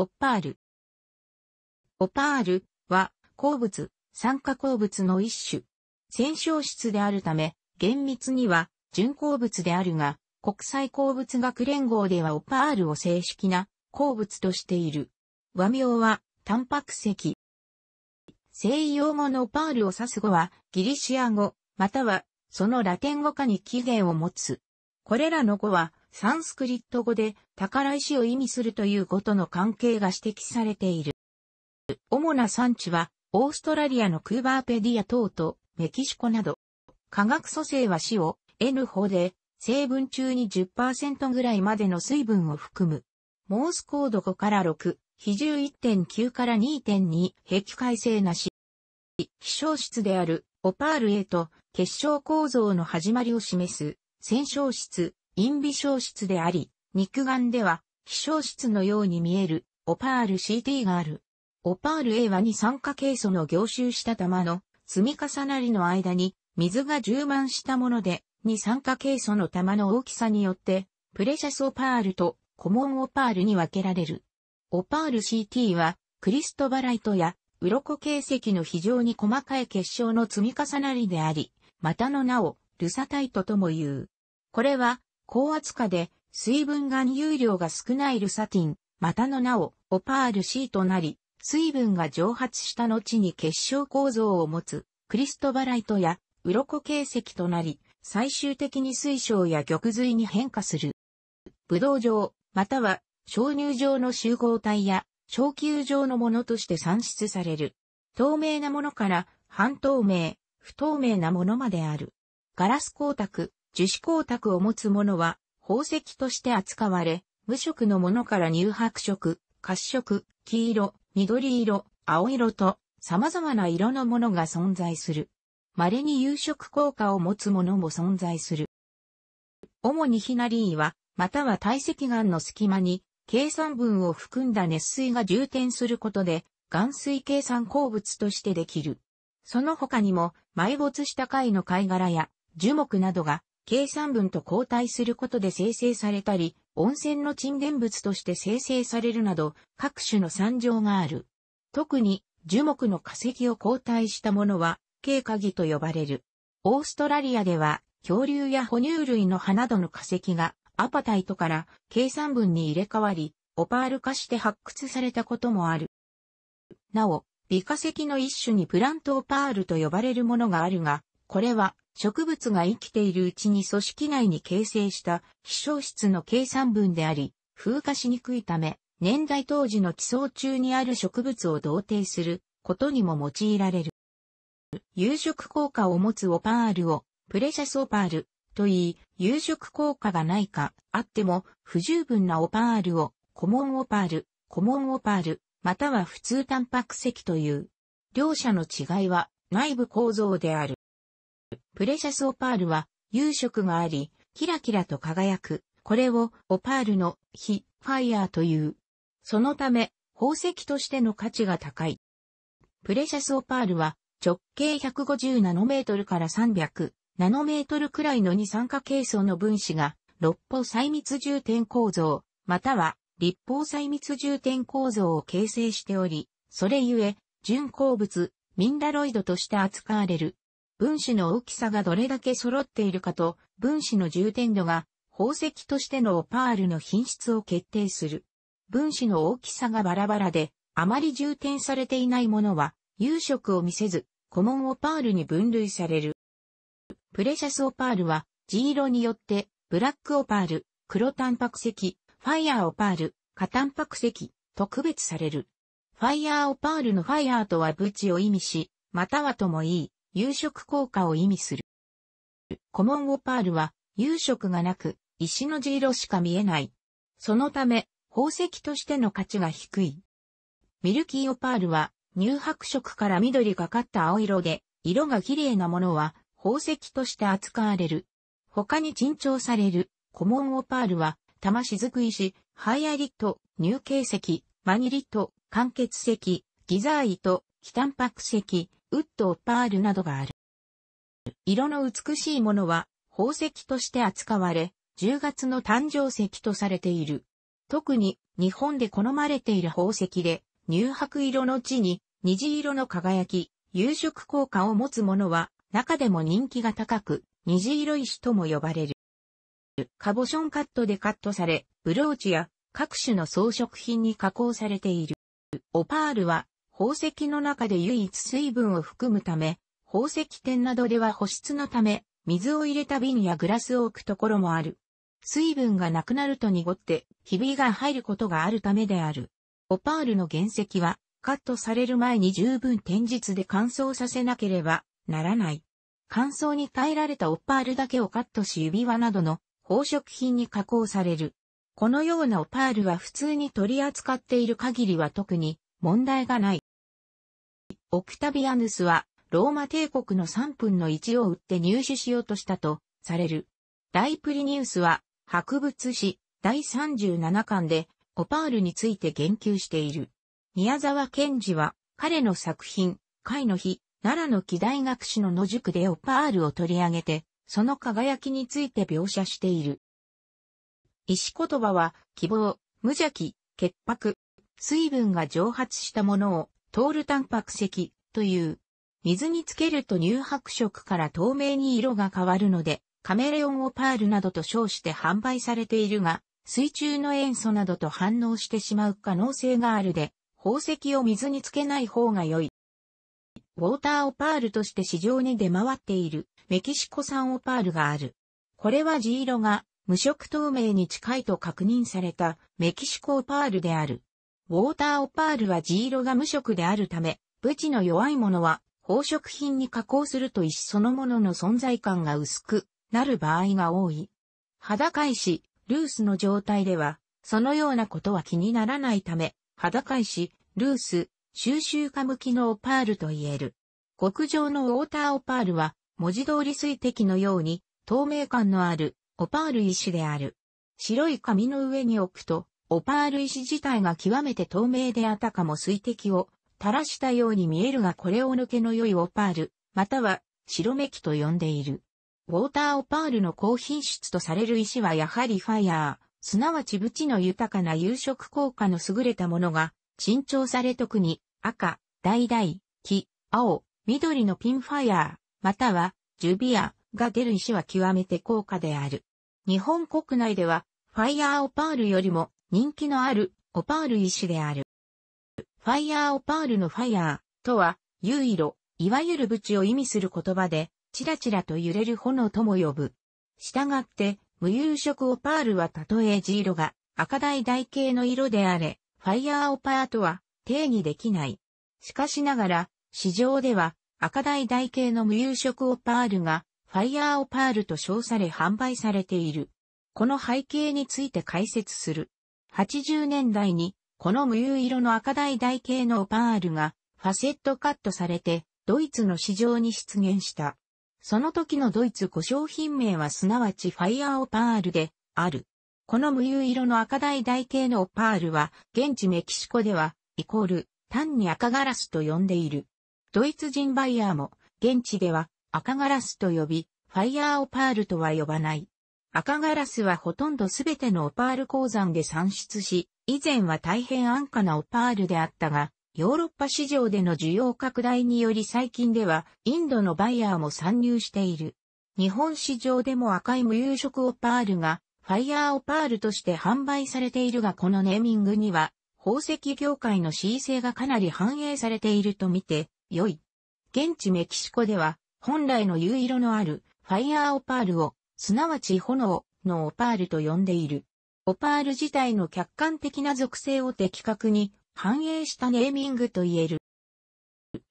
オッパール。オパールは鉱物、酸化鉱物の一種。戦勝質であるため、厳密には純鉱物であるが、国際鉱物学連合ではオパールを正式な鉱物としている。和名は、タンパク石。西洋語のオパールを指す語は、ギリシア語、または、そのラテン語化に起源を持つ。これらの語は、サンスクリット語で宝石を意味するということの関係が指摘されている。主な産地は、オーストラリアのクーバーペディア等とメキシコなど、化学組成は死を N 法で成分中に10%ぐらいまでの水分を含む。モースコード5から6、比重1.9から2.2、壁改正なし。飛翔質であるオパール A と結晶構造の始まりを示す、戦勝質、陰微消失であり、肉眼では、非消失のように見える、オパール CT がある。オパール A は二酸化ケイ素の凝集した玉の積み重なりの間に水が充満したもので、二酸化ケイ素の玉の大きさによって、プレシャスオパールとコモンオパールに分けられる。オパール CT は、クリストバライトや、鱗形跡の非常に細かい結晶の積み重なりであり、またの名を、ルサタイトとも言う。これは、高圧化で水分含有量が少ないルサティン、またの名をオパール C となり、水分が蒸発した後に結晶構造を持つクリストバライトや鱗形石となり、最終的に水晶や玉髄に変化する。ブドウ状、または鍾乳状の集合体や小球状のものとして産出される。透明なものから半透明、不透明なものまである。ガラス光沢、樹脂光沢を持つものは、宝石として扱われ、無色のものから乳白色、褐色、黄色、緑色、青色と様々な色のものが存在する。稀に有色効果を持つものも存在する。主にヒナリーは、または体積岩の隙間に、計算分を含んだ熱水が充填することで、岩水計算鉱物としてできる。その他にも、埋没した貝の貝殻や樹木などが計算分と交代することで生成されたり、温泉の沈殿物として生成されるなど、各種の産業がある。特に、樹木の化石を交代したものは、軽鍵と呼ばれる。オーストラリアでは、恐竜や哺乳類の葉などの化石が、アパタイトから、計算分に入れ替わり、オパール化して発掘されたこともある。なお、微化石の一種にプラントオパールと呼ばれるものがあるが、これは植物が生きているうちに組織内に形成した希少質の計算分であり、風化しにくいため、年代当時の地層中にある植物を同定することにも用いられる。有色効果を持つオパールをプレシャスオパールと言い、有色効果がないか、あっても不十分なオパールをコモンオパール、コモンオパール、または普通タンパク石という。両者の違いは内部構造である。プレシャスオパールは、有色があり、キラキラと輝く。これを、オパールの、火、ファイヤーという。そのため、宝石としての価値が高い。プレシャスオパールは、直径150ナノメートルから300ナノメートルくらいの二酸化系素の分子が、六方細密重点構造、または立方細密重点構造を形成しており、それゆえ、純鉱物、ミンダロイドとして扱われる。分子の大きさがどれだけ揃っているかと、分子の充填度が宝石としてのオパールの品質を決定する。分子の大きさがバラバラで、あまり充填されていないものは、有色を見せず、コモンオパールに分類される。プレシャスオパールは、地色によって、ブラックオパール、黒タンパク石、ファイアーオパール、過タンパク石、と区別される。ファイアーオパールのファイアーとはブチを意味し、またはともいい、夕食効果を意味する。コモンオパールは、夕食がなく、石の色しか見えない。そのため、宝石としての価値が低い。ミルキーオパールは、乳白色から緑がかった青色で、色が綺麗なものは、宝石として扱われる。他に珍重される、コモンオパールは、玉雫石、ハイアリット、乳形石、マニリット、間欠石、ギザーイト、キタンパク石、ウッド、パールなどがある。色の美しいものは宝石として扱われ、10月の誕生石とされている。特に日本で好まれている宝石で、乳白色の地に虹色の輝き、夕食効果を持つものは中でも人気が高く、虹色石とも呼ばれる。カボションカットでカットされ、ブローチや各種の装飾品に加工されている。オパールは宝石の中で唯一水分を含むため、宝石店などでは保湿のため、水を入れた瓶やグラスを置くところもある。水分がなくなると濁って、ひびが入ることがあるためである。オパールの原石は、カットされる前に十分天日で乾燥させなければならない。乾燥に耐えられたオパールだけをカットし指輪などの宝飾品に加工される。このようなオパールは普通に取り扱っている限りは特に問題がない。オクタビアヌスは、ローマ帝国の3分の1を売って入手しようとしたと、される。大プリニウスは、博物誌、第37巻で、オパールについて言及している。宮沢賢治は、彼の作品、海の日、奈良の木大学士の野宿でオパールを取り上げて、その輝きについて描写している。石言葉は、希望、無邪気、潔白、水分が蒸発したものを、トールタンパク石という。水につけると乳白色から透明に色が変わるので、カメレオンオパールなどと称して販売されているが、水中の塩素などと反応してしまう可能性があるで、宝石を水につけない方が良い。ウォーターオパールとして市場に出回っているメキシコ産オパールがある。これは地色が無色透明に近いと確認されたメキシコオパールである。ウォーターオパールは地色が無色であるため、ブチの弱いものは宝飾品に加工すると石そのものの存在感が薄くなる場合が多い。裸石、ルースの状態では、そのようなことは気にならないため、裸石、ルース、収集家向きのオパールと言える。極上のウォーターオパールは、文字通り水滴のように、透明感のある、オパール石である。白い紙の上に置くと、オパール石自体が極めて透明であたかも水滴を垂らしたように見えるがこれを抜けの良いオパール、または白めきと呼んでいる。ウォーターオパールの高品質とされる石はやはりファイヤー、すなわちブチの豊かな夕食効果の優れたものが、珍重され特に赤、橙、黄、青、緑のピンファイヤー、またはジュビアが出る石は極めて高価である。日本国内では、ファイヤーオパールよりも人気のあるオパール石である。ファイヤーオパールのファイヤーとは、ユイロ、いわゆるブチを意味する言葉で、チラチラと揺れる炎とも呼ぶ。従って、無有色オパールはたとえ地色が赤大台形の色であれ、ファイヤーオパーとは定義できない。しかしながら、市場では赤大台形の無有色オパールがファイヤーオパールと称され販売されている。この背景について解説する。80年代に、この無釉色の赤大台形のオパールが、ファセットカットされて、ドイツの市場に出現した。その時のドイツ故障品名はすなわちファイアオパールで、ある。この無釉色の赤大台形のオパールは、現地メキシコでは、イコール、単に赤ガラスと呼んでいる。ドイツ人バイヤーも、現地では、赤ガラスと呼び、ファイヤーオパールとは呼ばない。赤ガラスはほとんどすべてのオパール鉱山で産出し、以前は大変安価なオパールであったが、ヨーロッパ市場での需要拡大により最近ではインドのバイヤーも参入している。日本市場でも赤い無有色オパールがファイヤーオパールとして販売されているがこのネーミングには宝石業界の恣意性がかなり反映されているとみて良い。現地メキシコでは本来の有色のあるファイヤーオパールをすなわち炎のオパールと呼んでいる。オパール自体の客観的な属性を的確に反映したネーミングと言える。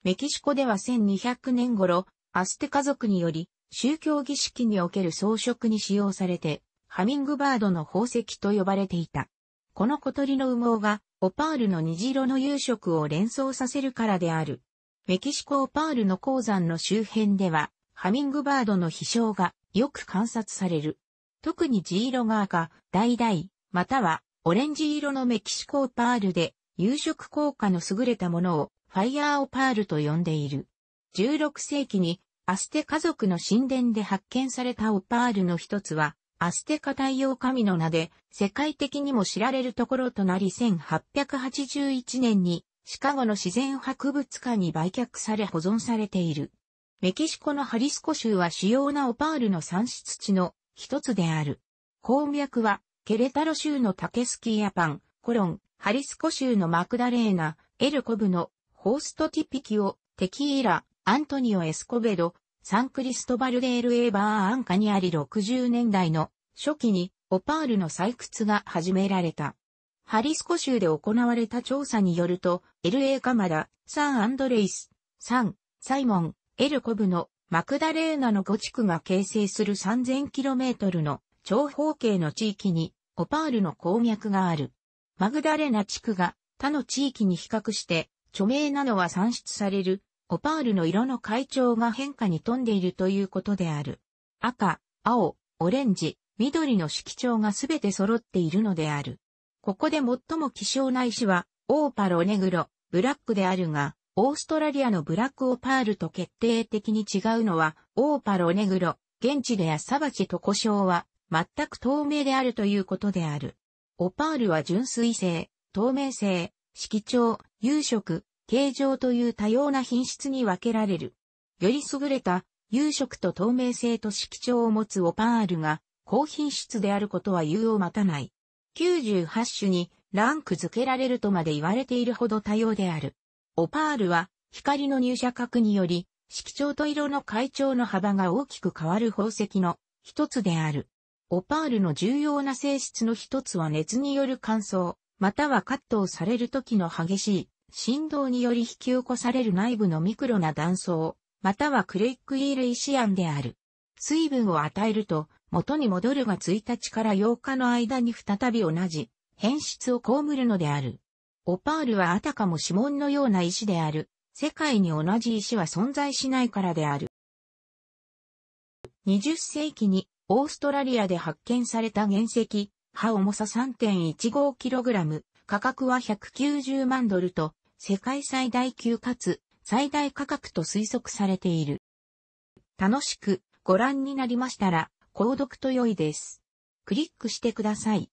メキシコでは1200年頃、アステ家族により宗教儀式における装飾に使用されて、ハミングバードの宝石と呼ばれていた。この小鳥の羽毛がオパールの虹色の夕食を連想させるからである。メキシコオパールの鉱山の周辺では、ハミングバードの飛翔がよく観察される。特に地色が赤、橙、またはオレンジ色のメキシコパールで、有色効果の優れたものをファイヤーオパールと呼んでいる。16世紀にアステ家族の神殿で発見されたオパールの一つは、アステカ太陽神の名で世界的にも知られるところとなり1881年にシカゴの自然博物館に売却され保存されている。メキシコのハリスコ州は主要なオパールの産出地の一つである。鉱脈は、ケレタロ州のタケスキーヤパン、コロン、ハリスコ州のマクダレーナ、エルコブのホーストティピキオ、テキーラ、アントニオ・エスコベド、サンクリストバルデール・エーバー・アンカにあり60年代の初期にオパールの採掘が始められた。ハリスコ州で行われた調査によると、LA カマダ、サン・アンドレイス、サン、サイモン、エルコブのマクダレーナの5地区が形成する 3000km の長方形の地域にオパールの鉱脈がある。マグダレーナ地区が他の地域に比較して著名なのは算出されるオパールの色の階調が変化に富んでいるということである。赤、青、オレンジ、緑の色調がすべて揃っているのである。ここで最も希少な石はオーパロネグロ、ブラックであるが、オーストラリアのブラックオパールと決定的に違うのは、オーパロネグロ、現地でやサバチとョウは、全く透明であるということである。オパールは純粋性、透明性、色調、有色、形状という多様な品質に分けられる。より優れた、有色と透明性と色調を持つオパールが、高品質であることは言うを待たない。98種にランク付けられるとまで言われているほど多様である。オパールは光の入射角により色調と色の階調の幅が大きく変わる宝石の一つである。オパールの重要な性質の一つは熱による乾燥、またはカットをされる時の激しい振動により引き起こされる内部のミクロな断層、またはクレイックイールイシアンである。水分を与えると元に戻るが1日から8日の間に再び同じ変質をこむるのである。オパールはあたかも指紋のような石である。世界に同じ石は存在しないからである。20世紀にオーストラリアで発見された原石、刃重さ 3.15kg、価格は190万ドルと、世界最大級かつ最大価格と推測されている。楽しくご覧になりましたら、購読と良いです。クリックしてください。